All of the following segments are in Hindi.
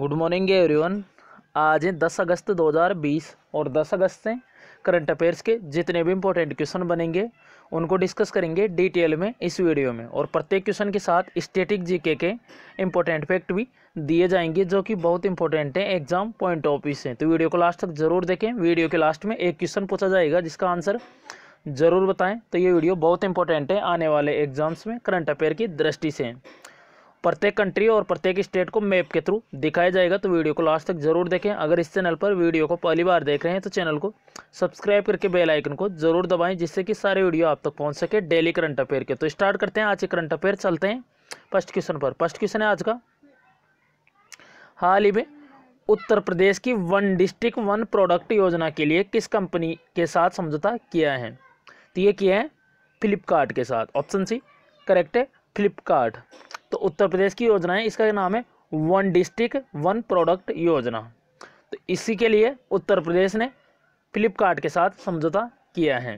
गुड मॉर्निंग एवरीवन आज है 10 अगस्त 2020 और 10 अगस्त से करंट अफेयर्स के जितने भी इंपॉर्टेंट क्वेश्चन बनेंगे उनको डिस्कस करेंगे डिटेल में इस वीडियो में और प्रत्येक क्वेश्चन के साथ स्टेटिक जीके के इंपॉर्टेंट फैक्ट भी दिए जाएंगे जो कि बहुत इंपॉर्टेंट है एग्जाम पॉइंट ऑफ व्यू से तो वीडियो को लास्ट तक जरूर देखें वीडियो के लास्ट में एक क्वेश्चन पूछा जाएगा जिसका आंसर ज़रूर बताएँ तो ये वीडियो बहुत इंपॉर्टेंट है आने वाले एग्जाम्स में करंट अफेयर की दृष्टि से प्रत्येक कंट्री और प्रत्येक स्टेट को मैप के थ्रू दिखाया जाएगा तो वीडियो को लास्ट तक जरूर देखें अगर इस चैनल पर वीडियो को पहली बार देख रहे हैं तो चैनल को सब्सक्राइब करके बेल आइकन को जरूर दबाएं जिससे कि सारे वीडियो आप तक पहुंच सके डेली करंट अफेयर के तो स्टार्ट करते हैं आज के करंट अफेयर चलते हैं फर्स्ट क्वेश्चन पर फर्स्ट क्वेश्चन है आज का हाल ही में उत्तर प्रदेश की वन डिस्ट्रिक्ट वन प्रोडक्ट योजना के लिए किस कंपनी के साथ समझौता किया है तो ये किया है फ्लिपकार्ट के साथ ऑप्शन सी करेक्ट है फ्लिपकार्ट तो उत्तर प्रदेश की योजना है इसका नाम है वन डिस्ट्रिक्ट वन प्रोडक्ट योजना तो इसी के लिए उत्तर प्रदेश ने फ्लिपकार्ट के साथ समझौता किया है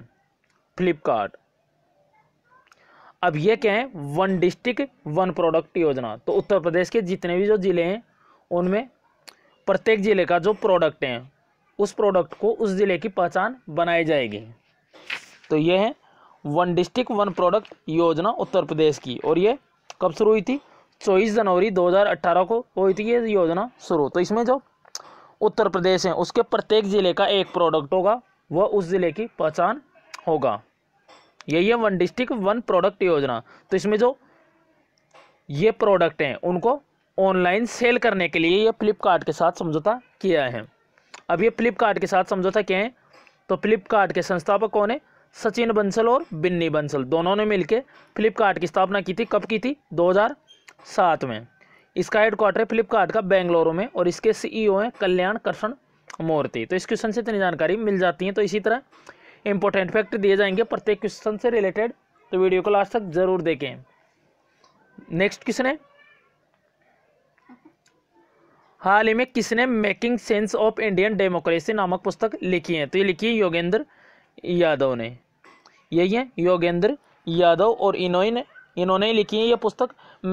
फ्लिपकार्ट अब ये क्या है वन डिस्ट्रिक्ट वन प्रोडक्ट योजना तो उत्तर प्रदेश के जितने भी जो ज़िले हैं उनमें प्रत्येक ज़िले का जो प्रोडक्ट है उस प्रोडक्ट को उस ज़िले की पहचान बनाई जाएगी तो ये है वन डिस्ट्रिक्ट वन प्रोडक्ट योजना उत्तर प्रदेश की और ये कब शुरू हुई थी चौबीस जनवरी 2018 को हुई थी ये योजना शुरू तो इसमें जो उत्तर प्रदेश है उसके प्रत्येक ज़िले का एक प्रोडक्ट होगा वह उस ज़िले की पहचान होगा यही है वन डिस्ट्रिक्ट वन प्रोडक्ट योजना तो इसमें जो ये प्रोडक्ट हैं उनको ऑनलाइन सेल करने के लिए ये फ्लिपकार्ट के साथ समझौता किया है अब ये फ्लिपकार्ट के साथ समझौता क्या है तो फ्लिपकार्ट के संस्थापक कौन है सचिन बंसल और बिन्नी बंसल दोनों ने मिलकर फ्लिपकार्ट की स्थापना की थी कब की थी 2007 में इसका हेडक्वार्टर है फ्लिपकार्ट का बेंगलोरु में और इसके सीईओ e हैं कल्याण कृष्ण मूर्ति तो इस क्वेश्चन से इतनी जानकारी मिल जाती है तो इसी तरह इंपॉर्टेंट फैक्ट दिए जाएंगे प्रत्येक क्वेश्चन से रिलेटेड तो वीडियो को लास्ट तक जरूर देखें नेक्स्ट क्वेश्चन है हाल ही में किसने making sense of Indian democracy नामक पुस्तक लिखी है तो ये लिखी है योगेंद्र यादव ने यही है योगेंद्र यादव और ने इन्होंने लिखी है ये पुस्तक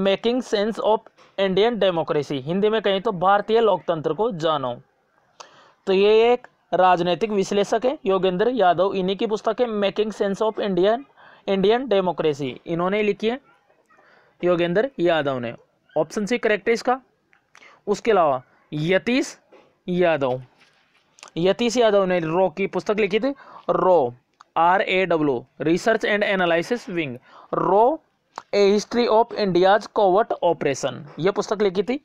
making sense of Indian democracy Hindi में कहें तो भारतीय लोकतंत्र को जानो तो ये एक राजनीतिक विश्लेषक है योगेंद्र यादव इन्हीं की पुस्तक है making sense of Indian Indian democracy इन्होंने लिखी है योगेंद्र यादव ने ऑप्शन सी करेक्ट है इसका उसके अलावा यतीश यादव यतीश यादव ने रो की पुस्तक लिखी थी रो R A W research and analysis wing row A history of India's covert operation ये पुस्तक लिखी थी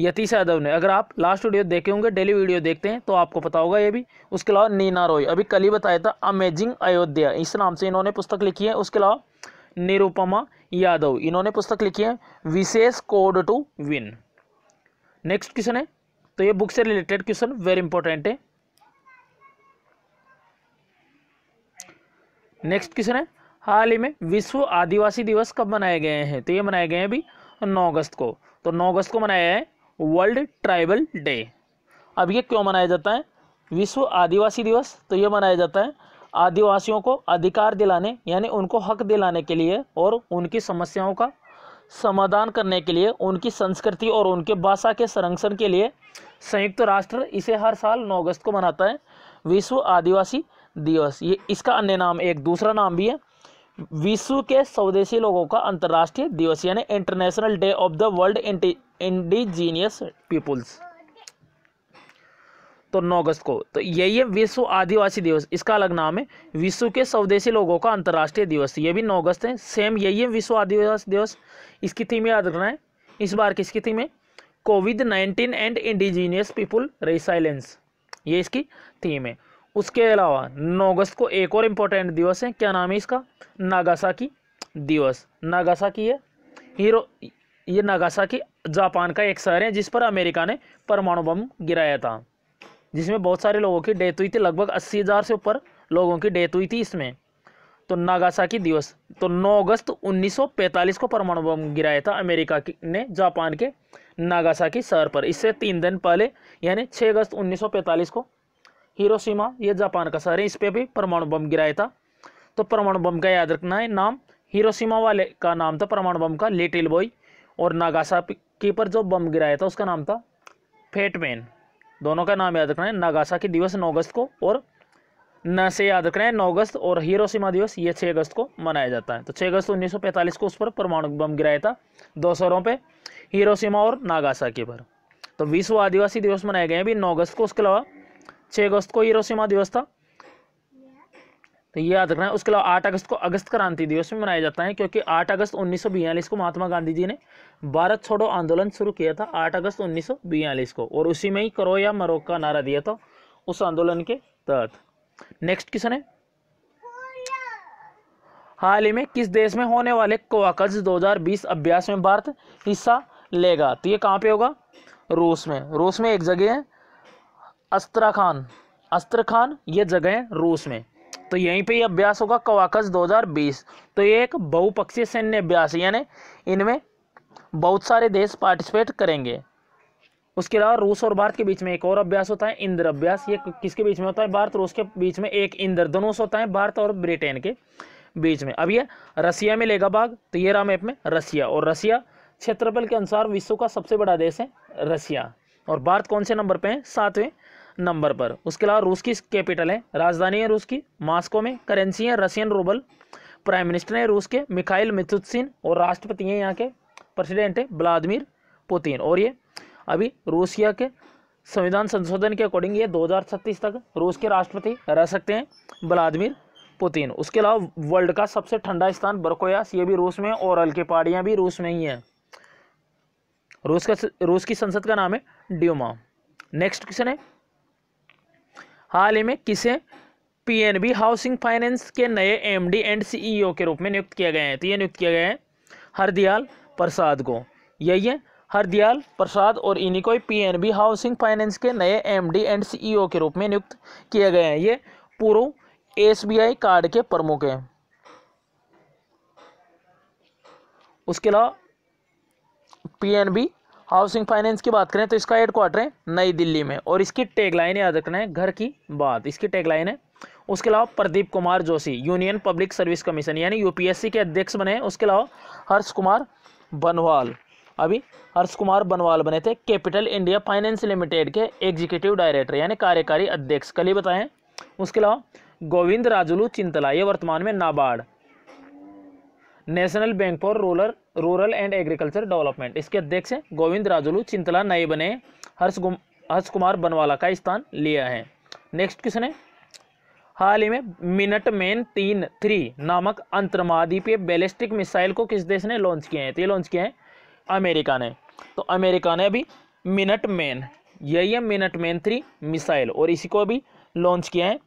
यतीश यादव ने अगर आप लास्ट वीडियो देखे होंगे डेली वीडियो देखते हैं तो आपको पता होगा ये भी उसके अलावा नीना रॉय अभी कल ही बताया था अमेजिंग अयोध्या इस नाम से इन्होंने पुस्तक लिखी है उसके अलावा निरुपमा यादव इन्होंने पुस्तक लिखी है विशेष code to win next question है तो ये बुक से रिलेटेड क्वेश्चन वेरी इंपॉर्टेंट है नेक्स्ट क्वेश्चन है हाल ही में विश्व आदिवासी दिवस कब मनाए गए हैं तो ये मनाए गए हैं अभी नौ अगस्त को तो नौ अगस्त को मनाया है वर्ल्ड ट्राइबल डे अब ये क्यों मनाया जाता है विश्व आदिवासी दिवस तो ये मनाया जाता है आदिवासियों को अधिकार दिलाने यानी उनको हक दिलाने के लिए और उनकी समस्याओं का समाधान करने के लिए उनकी संस्कृति और उनके भाषा के संरक्षण के लिए संयुक्त राष्ट्र इसे हर साल 9 अगस्त को मनाता है विश्व आदिवासी दिवस ये इसका अन्य नाम एक दूसरा नाम भी है विश्व के स्वदेशी लोगों का अंतर्राष्ट्रीय दिवस यानी international day of the world indigenous peoples तो नौ अगस्त को तो यही है विश्व आदिवासी दिवस इसका अलग नाम है विश्व के स्वदेशी लोगों का अंतर्राष्ट्रीय दिवस ये भी नौ अगस्त है सेम यही है विश्व आदिवासी दिवस इसकी थीम याद रखना है इस बार किसकी थीम है covid nineteen and indigenous people resilience ये इसकी थीम है उसके अलावा नौ अगस्त को एक और इम्पोर्टेंट दिवस है क्या नाम है इसका नागासाकी दिवस नागासाकी है हीरो ये नागासाकी जापान का एक शहर है जिस पर अमेरिका ने परमाणु बम गिराया था जिसमें बहुत सारे लोगों की डेथ हुई थी लगभग अस्सी हज़ार से ऊपर लोगों की डेथ हुई थी इसमें तो नागासाकी दिवस तो 9 अगस्त 1945 को परमाणु बम गिराया था अमेरिका ने जापान के नागासाकी शहर पर इससे तीन दिन पहले यानी 6 अगस्त 1945 को हिरोशिमा ये जापान का शहर है इस पर भी परमाणु बम गिराया था तो परमाणु बम का याद रखना है नाम हिरोशिमा वाले का नाम था परमाणु बम का लिटिल बॉय और की पर जो बम गिराया था उसका नाम था फेटमैन दोनों का नाम याद रखना है के दिवस नौ अगस्त को और न से याद रखना है नौ अगस्त और हिरोशिमा दिवस ये छः अगस्त को मनाया जाता है तो छः अगस्त उन्नीस को उस पर परमाणु बम गिराया था दो शहरों पर हिरोशिमा और के पर तो विश्व आदिवासी दिवस मनाए गए अभी नौ अगस्त को उसके अलावा छः अगस्त को हिरोशिमा दिवस था तो ये याद रखना है उसके अलावा आठ अगस्त को अगस्त क्रांति दिवस भी मनाया जाता है क्योंकि आठ अगस्त उन्नीस को महात्मा गांधी जी ने भारत छोड़ो आंदोलन शुरू किया था आठ अगस्त उन्नीस को और उसी में ही करो या मरो का नारा दिया था उस आंदोलन के तहत नेक्स्ट क्वेश्चन है हाल ही में किस देश में होने वाले कोवाकज दो अभ्यास में भारत हिस्सा लेगा तो ये कहाँ पे होगा रूस में रूस में एक जगह है अस्त्राखान अस्त्रखान ये जगह है रूस में तो यहीं पे ये अभ्यास होगा कवाकस 2020 तो ये एक बहुपक्षीय सैन्य अभ्यास यानी इनमें बहुत सारे देश पार्टिसिपेट करेंगे उसके अलावा रूस और भारत के बीच में एक और अभ्यास होता है इंद्र अभ्यास ये किसके बीच में होता है भारत रूस के बीच में एक इंद्र इंद्रधनुष होता है भारत और ब्रिटेन के बीच में अब ये रसिया में लेगा भाग तो ये रहा मैप में रसिया और रसिया क्षेत्रफल के अनुसार विश्व का सबसे बड़ा देश है रसिया और भारत कौन से नंबर पे है सातवें नंबर पर उसके अलावा रूस की कैपिटल है राजधानी है रूस की मास्को में करेंसी है रशियन रूबल प्राइम मिनिस्टर हैं रूस के मिखाइल मिथुसिन और राष्ट्रपति हैं यहाँ के प्रेसिडेंट है व्लादिमिर पुतिन और ये अभी रूसिया के संविधान संशोधन के अकॉर्डिंग ये छत्तीस तक रूस के राष्ट्रपति रह सकते हैं व्लादिमिर पुतिन उसके अलावा वर्ल्ड का सबसे ठंडा स्थान बरकोयास ये भी रूस में है और अलके पहाड़ियाँ भी रूस में ही हैं रूस का रूस की संसद का नाम है ड्यूमा नेक्स्ट क्वेश्चन है हाल ही में किसे पीएनबी हाउसिंग फाइनेंस के नए एमडी एंड सीईओ के रूप में नियुक्त किया गया है तो ये नियुक्त किया गया है हरदयाल प्रसाद को यही है हरदयाल प्रसाद और इन्हीं को बी हाउसिंग फाइनेंस के नए डी एंड सीईओ के रूप में नियुक्त किया गया है ये पूर्व आई कार्ड के प्रमुख हैं उसके अलावा पीएनबी हाउसिंग फाइनेंस की बात करें तो इसका हेड क्वार्टर है नई दिल्ली में और इसकी टैगलाइन याद रखना है घर की बात इसकी टैगलाइन है उसके अलावा Pradeep Kumar Joshi union public service commission यानी यूपीएससी के अध्यक्ष बने उसके अलावा हर्ष कुमार बनवाल अभी हर्ष कुमार बनवाल बने थे कैपिटल इंडिया फाइनेंस लिमिटेड के एग्जीक्यूटिव डायरेक्टर यानी कार्यकारी अध्यक्ष कल ही बताएं उसके अलावा गोविंद राजुलू चिंतला ये वर्तमान में NABARD national bank for rural rural and agriculture development इसके अध्यक्ष गोविंद राजुलू चिंतला नए बने हर्ष गुम हर्ष कुमार बनवाला का स्थान लिया है नेक्स्ट क्वेश्चन है हाल ही में मिनट मैन तीन थ्री नामक अंतर्महाद्वीपीय बैलिस्टिक मिसाइल को किस देश ने लॉन्च किया है तो ये लॉन्च किया है अमेरिका ने तो अमेरिका ने अभी मिनट मैन यही है मिनट मैन थ्री मिसाइल और इसी को अभी लॉन्च किया है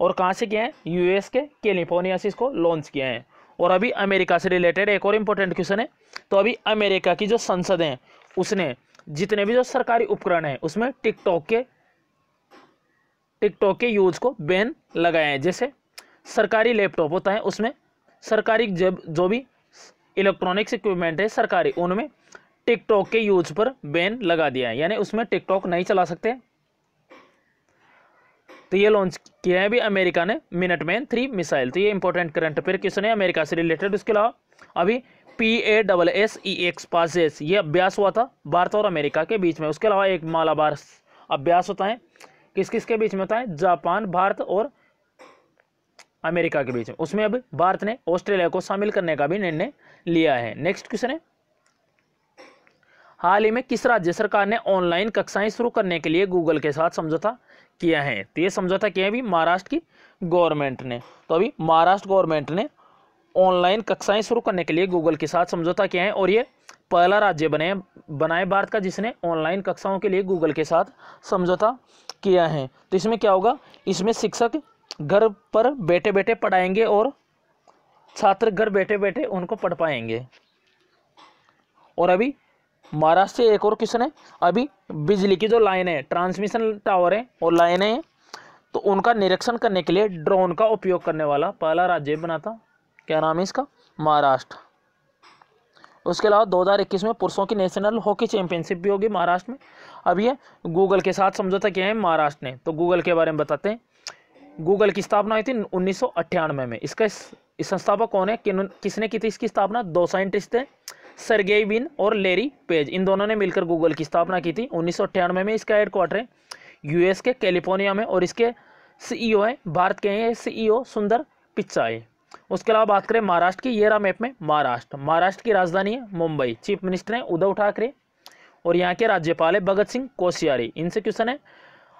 और कहाँ से किया है यूएस के कैलिफोर्निया से इसको लॉन्च किया है और अभी अमेरिका से रिलेटेड एक और इम्पोर्टेंट क्वेश्चन है तो अभी अमेरिका की जो संसद है उसने जितने भी जो सरकारी उपकरण है उसमें टिकटॉक के टिकटॉक के यूज को बैन लगाए हैं जैसे सरकारी लैपटॉप होता है उसमें सरकारी जब जो भी इलेक्ट्रॉनिक्स इक्विपमेंट है सरकारी उनमें टिकटॉक के यूज पर बैन लगा दिया है यानी उसमें टिकटॉक नहीं चला सकते तो ये लॉन्च किया है अभी अमेरिका ने मिनट मैन थ्री मिसाइल तो ये इंपॉर्टेंट करंट अफेयर क्वेश्चन है अमेरिका से रिलेटेड उसके अलावा अभी P A double S E X PASSEX ये अभ्यास हुआ था भारत और अमेरिका के बीच में उसके अलावा एक मालाबार अभ्यास होता है किस किस के बीच में होता है जापान भारत और अमेरिका के बीच में उसमें अब भारत ने ऑस्ट्रेलिया को शामिल करने का भी निर्णय लिया है नेक्स्ट क्वेश्चन है हाल ही में किस राज्य सरकार ने ऑनलाइन कक्षाएं शुरू करने के लिए गूगल के साथ समझौता किया है तो ये समझौता किया है अभी महाराष्ट्र की गवर्नमेंट ने तो अभी महाराष्ट्र गवर्नमेंट ने ऑनलाइन कक्षाएं शुरू करने के लिए गूगल के साथ समझौता किया है और ये पहला राज्य बने बनाए भारत का जिसने ऑनलाइन कक्षाओं के लिए गूगल के साथ समझौता किया है तो इसमें क्या होगा इसमें शिक्षक घर पर बैठे बैठे पढ़ाएंगे और छात्र घर बैठे बैठे उनको पढ़ पाएंगे और अभी महाराष्ट्र से एक और क्वेश्चन है अभी बिजली की जो लाइन है ट्रांसमिशन टावर है और लाइनें हैं तो उनका निरीक्षण करने के लिए ड्रोन का उपयोग करने वाला पहला राज्य बना था क्या नाम है इसका महाराष्ट्र उसके अलावा 2021 में पुरुषों की नेशनल हॉकी चैंपियनशिप भी होगी महाराष्ट्र में अब ये गूगल के साथ समझौता किया है महाराष्ट्र ने तो गूगल के बारे में बताते हैं गूगल की स्थापना हुई थी उन्नीस में इसका इस संस्थापक कौन है किन किसने की थी इसकी स्थापना दो साइंटिस्ट थे सरगेई बिन और लेरी पेज इन दोनों ने मिलकर गूगल की स्थापना की थी उन्नीस में इसका हेडक्वार्टर है यूएस के कैलिफोर्निया में और इसके सीईओ e हैं भारत के हैं सीईओ e सुंदर पिचाई उसके अलावा बात करें महाराष्ट्र की ये रहा मैप में महाराष्ट्र महाराष्ट्र की राजधानी है मुंबई चीफ मिनिस्टर हैं उद्धव ठाकरे और यहाँ के राज्यपाल है भगत सिंह कोशियारी इनसे क्वेश्चन है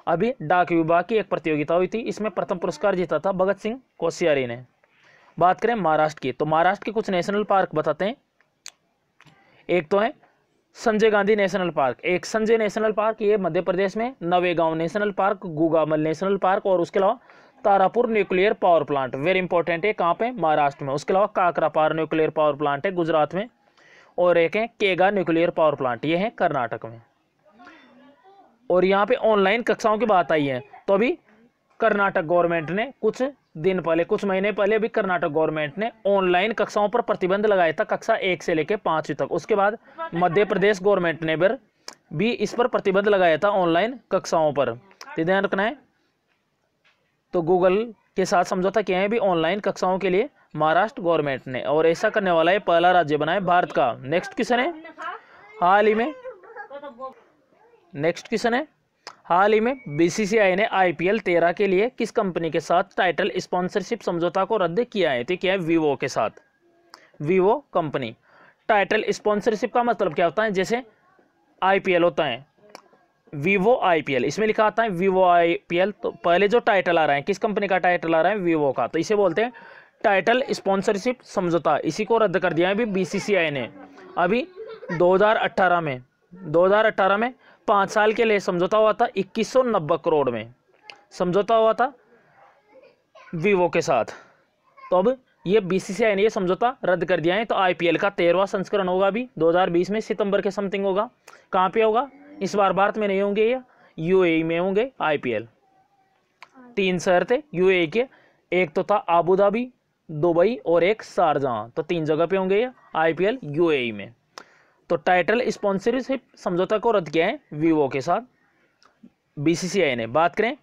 अभी डाक विभाग की एक प्रतियोगिता हुई थी इसमें प्रथम पुरस्कार जीता था भगत सिंह कोशियारी ने बात करें महाराष्ट्र की तो महाराष्ट्र के कुछ नेशनल पार्क बताते हैं एक तो है संजय गांधी नेशनल पार्क एक संजय नेशनल पार्क ये मध्य प्रदेश में Navegaon national park Gugamal national park और उसके अलावा Tarapur nuclear power plant very important है कहाँ पे महाराष्ट्र में उसके अलावा काकरापार न्यूक्लियर पावर प्लांट है गुजरात में और एक है केगा न्यूक्लियर पावर प्लांट ये है कर्नाटक में और यहाँ पे ऑनलाइन कक्षाओं की बात आई है तो अभी कर्नाटक गवर्नमेंट ने कुछ दिन पहले कुछ महीने पहले भी कर्नाटक गवर्नमेंट ने ऑनलाइन कक्षाओं पर प्रतिबंध लगाया था कक्षा एक से लेकर पाँचवीं तक उसके बाद मध्य प्रदेश गवर्नमेंट ने भी इस पर प्रतिबंध लगाया था ऑनलाइन कक्षाओं पर तो ध्यान रखना है तो गूगल के साथ समझौता किया है भी ऑनलाइन कक्षाओं के लिए महाराष्ट्र गवर्नमेंट ने और ऐसा करने वाला है पहला राज्य बना है भारत का नेक्स्ट क्वेश्चन है हाल ही में नेक्स्ट क्वेश्चन है हाल ही में बीसीसीआई ने आईपीएल 13 के लिए किस कंपनी के साथ टाइटल स्पॉन्सरशिप समझौता को रद्द किया है ठीक है वीवो के साथ वीवो कंपनी टाइटल स्पॉन्सरशिप का मतलब क्या होता है जैसे आईपीएल होता है वीवो आईपीएल इसमें लिखा आता है वीवो आईपीएल तो पहले जो टाइटल आ रहा है किस कंपनी का टाइटल आ रहा है वीवो का तो इसे बोलते हैं टाइटल स्पॉन्सरशिप समझौता इसी को रद्द कर दिया है अभी बी ने अभी 2018 में 2018 में पाँच साल के लिए समझौता हुआ था इक्कीस करोड़ में समझौता हुआ था वीवो के साथ तो अब ये बीसीसीआई ने ये समझौता रद्द कर दिया है तो आईपीएल का तेरहवा संस्करण होगा अभी 2020 में सितंबर के समथिंग होगा कहाँ पे होगा इस बार भारत में नहीं होंगे ये यूएई e में होंगे आईपीएल तीन शहर थे यूएई e के एक तो था आबू धाबी दुबई और एक शारजहाँ तो तीन जगह पे होंगे ये आईपीएल पी e में तो टाइटल स्पॉन्सरशिप समझौता को रद्द किया है वीवो के साथ बीसीसीआई ने बात करें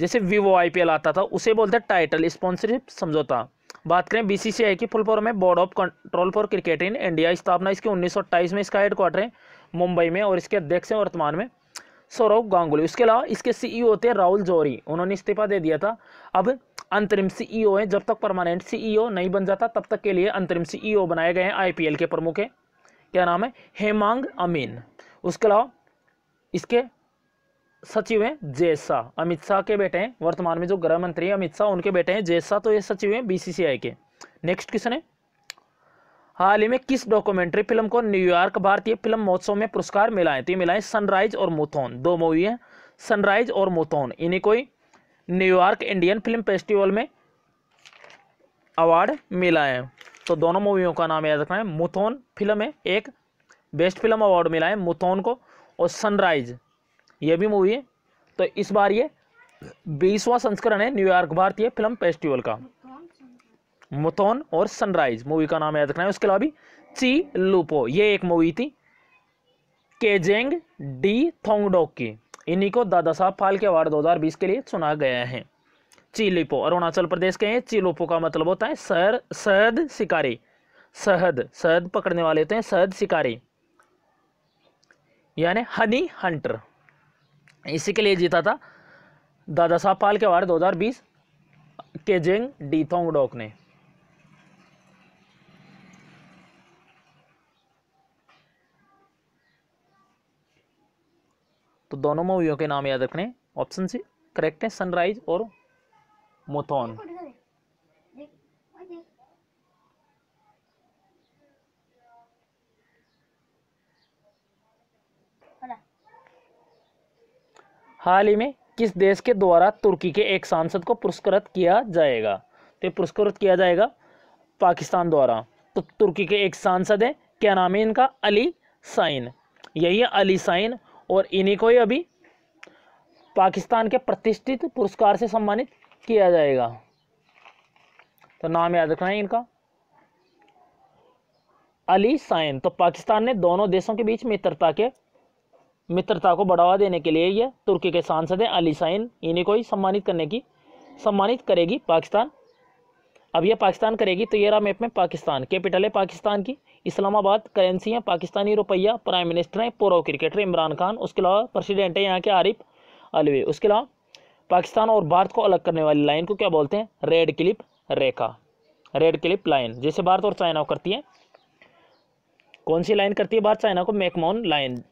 जैसे वीवो आईपीएल आता था उसे बोलते हैं टाइटल स्पॉन्सरशिप समझौता बात करें बीसीसीआई की फुल फॉर्म है board of control for cricket in India स्थापना इसके उन्नीस में इसका हेडक्वार्टर है मुंबई में और इसके अध्यक्ष हैं वर्तमान में सौरभ गांगुली उसके अलावा इसके सीईओ थे e राहुल जौहरी उन्होंने इस्तीफा दे दिया था अब अंतरिम सीईओ e है जब तक परमानेंट सीईओ e नहीं बन जाता तब तक के लिए अंतरिम सीईओ बनाए गए हैं आईपीएल के प्रमुख है क्या नाम है हेमांग अमीन उसके अलावा इसके सचिव हैं जय अमित शाह के बेटे हैं वर्तमान में जो गृह मंत्री हैं अमित शाह उनके बेटे हैं जय तो ये सचिव हैं बीसीसीआई के नेक्स्ट क्वेश्चन है हाल ही में किस डॉक्यूमेंट्री फिल्म को न्यूयॉर्क भारतीय फिल्म महोत्सव में पुरस्कार मिला है तो ये मिला है सनराइज और मोथोन दो मूवी है सनराइज और मोथोन इन्हें कोई न्यूयॉर्क इंडियन फिल्म फेस्टिवल में अवार्ड मिला है तो दोनों मूवियों का नाम याद रखना है मुथोन फिल्म है एक बेस्ट फिल्म अवार्ड मिला है मुथोन को और सनराइज ये भी मूवी है तो इस बार ये बीसवां संस्करण है न्यूयॉर्क भारतीय फिल्म फेस्टिवल का मुथोन और सनराइज मूवी का नाम याद रखना है उसके अलावा भी ची लूपो ये एक मूवी थी केजेंग डी थोंगडोक की इन्हीं को दादा साहब के अवार्ड दो के लिए चुना गया है चिलिपो अरुणाचल प्रदेश के हैं चिलोपो का मतलब होता है सर शहद शिकारी शहद शहद पकड़ने वाले होते हैं शहद शिकारी यानी हनी हंटर इसी के लिए जीता था दादा साहब पाल के वार 2020 केजेंग डी डीथोंग डॉक ने तो दोनों मूवियों के नाम याद रखने ऑप्शन सी करेक्ट है सनराइज और मोथोन हाल ही में किस देश के द्वारा तुर्की के एक सांसद को पुरस्कृत किया जाएगा तो पुरस्कृत किया जाएगा पाकिस्तान द्वारा तो तुर्की के एक सांसद हैं क्या नाम है इनका अली साइन यही है अली साइन और इन्हीं को ही अभी पाकिस्तान के प्रतिष्ठित पुरस्कार से सम्मानित किया जाएगा तो नाम याद रखना है इनका अली साइन तो पाकिस्तान ने दोनों देशों के बीच मित्रता के मित्रता को बढ़ावा देने के लिए यह तुर्की के सांसद हैं अली साइन इन्हीं को ही सम्मानित करने की सम्मानित करेगी पाकिस्तान अब यह पाकिस्तान करेगी तो ये रहा मैप में पाकिस्तान कैपिटल है पाकिस्तान की इस्लामाबाद करेंसी है पाकिस्तानी रुपया प्राइम मिनिस्टर हैं पूर्व क्रिकेटर इमरान खान उसके अलावा प्रेसिडेंट है यहाँ के आरिफ अलवी उसके अलावा पाकिस्तान और भारत को अलग करने वाली लाइन को क्या बोलते हैं रेड क्लिप रेखा रेड क्लिप लाइन जैसे भारत और चाइना करती है कौन सी लाइन करती है भारत चाइना को मैकमोन लाइन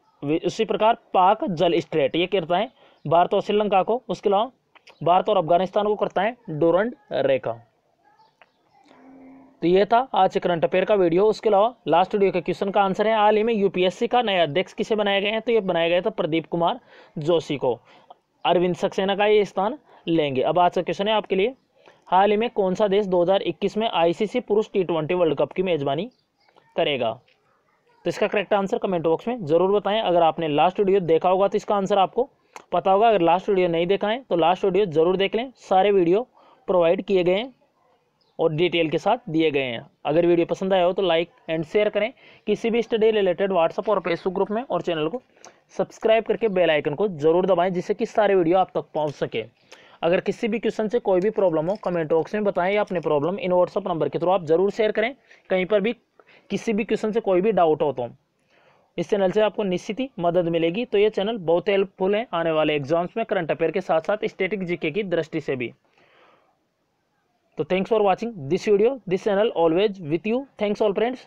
उसी प्रकार पाक जल स्ट्रेट ये करता है भारत और श्रीलंका को उसके अलावा भारत और अफगानिस्तान को करता है डोरंड रेखा तो ये था आज के करंट अफेयर का वीडियो उसके अलावा लास्ट वीडियो के क्वेश्चन का आंसर है हाल ही में यूपीएससी का नया अध्यक्ष किसे बनाया गया है तो ये बनाया गया था प्रदीप कुमार जोशी को अरविंद सक्सेना का ये स्थान लेंगे अब आज का क्वेश्चन है आपके लिए हाल ही में कौन सा देश 2021 में आईसीसी पुरुष टी ट्वेंटी वर्ल्ड कप की मेज़बानी करेगा तो इसका करेक्ट आंसर कमेंट बॉक्स में ज़रूर बताएं अगर आपने लास्ट वीडियो देखा होगा तो इसका आंसर आपको पता होगा अगर लास्ट वीडियो नहीं देखा है तो लास्ट वीडियो ज़रूर देख लें सारे वीडियो प्रोवाइड किए गए हैं और डिटेल के साथ दिए गए हैं अगर वीडियो पसंद आया हो तो लाइक एंड शेयर करें किसी भी स्टडी रिलेटेड व्हाट्सअप और फेसबुक ग्रुप में और चैनल को सब्सक्राइब करके बेल आइकन को जरूर दबाएं जिससे कि सारे वीडियो आप तक पहुंच सके अगर किसी भी क्वेश्चन से कोई भी प्रॉब्लम हो कमेंट बॉक्स में बताएं या अपने प्रॉब्लम इन व्हाट्सअप नंबर के थ्रू आप जरूर शेयर करें कहीं पर भी किसी भी क्वेश्चन से कोई भी डाउट हो तो इस चैनल से आपको निश्चित ही मदद मिलेगी तो ये चैनल बहुत हेल्पफुल है आने वाले एग्जाम्स में करंट अफेयर के साथ साथ स्टेटिक जीके की दृष्टि से भी So thanks for watching this video, this channel always with you. Thanks all friends.